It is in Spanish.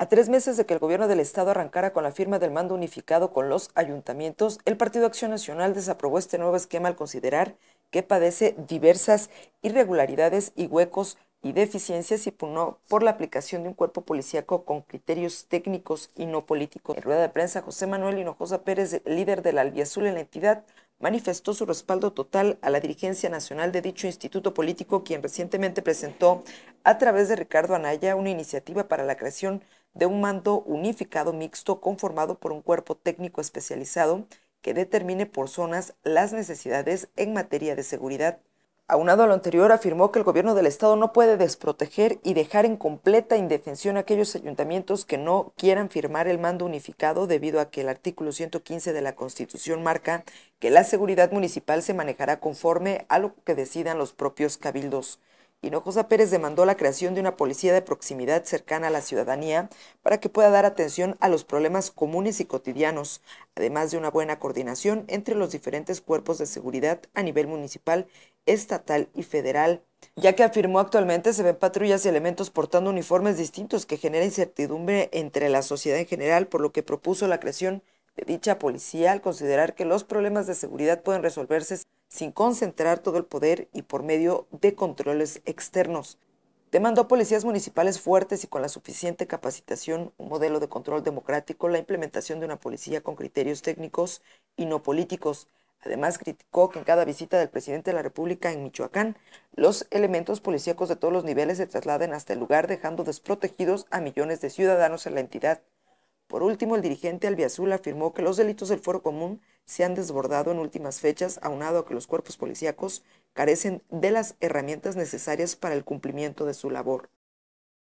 A tres meses de que el gobierno del Estado arrancara con la firma del mando unificado con los ayuntamientos, el Partido Acción Nacional desaprobó este nuevo esquema al considerar que padece diversas irregularidades y huecos y deficiencias y punó por la aplicación de un cuerpo policíaco con criterios técnicos y no políticos. En rueda de prensa, José Manuel Hinojosa Pérez, líder de la Azul en la entidad, manifestó su respaldo total a la dirigencia nacional de dicho instituto político, quien recientemente presentó a través de Ricardo Anaya una iniciativa para la creación de un mando unificado mixto conformado por un cuerpo técnico especializado que determine por zonas las necesidades en materia de seguridad Aunado a lo anterior, afirmó que el gobierno del Estado no puede desproteger y dejar en completa indefensión a aquellos ayuntamientos que no quieran firmar el mando unificado debido a que el artículo 115 de la Constitución marca que la seguridad municipal se manejará conforme a lo que decidan los propios cabildos. Hinojosa Pérez demandó la creación de una policía de proximidad cercana a la ciudadanía para que pueda dar atención a los problemas comunes y cotidianos, además de una buena coordinación entre los diferentes cuerpos de seguridad a nivel municipal, estatal y federal, ya que afirmó actualmente se ven patrullas y elementos portando uniformes distintos que genera incertidumbre entre la sociedad en general, por lo que propuso la creación de dicha policía al considerar que los problemas de seguridad pueden resolverse sin concentrar todo el poder y por medio de controles externos. Demandó policías municipales fuertes y con la suficiente capacitación, un modelo de control democrático, la implementación de una policía con criterios técnicos y no políticos. Además, criticó que en cada visita del presidente de la República en Michoacán, los elementos policíacos de todos los niveles se trasladen hasta el lugar, dejando desprotegidos a millones de ciudadanos en la entidad. Por último, el dirigente Albiazul afirmó que los delitos del foro común se han desbordado en últimas fechas, aunado a que los cuerpos policíacos carecen de las herramientas necesarias para el cumplimiento de su labor.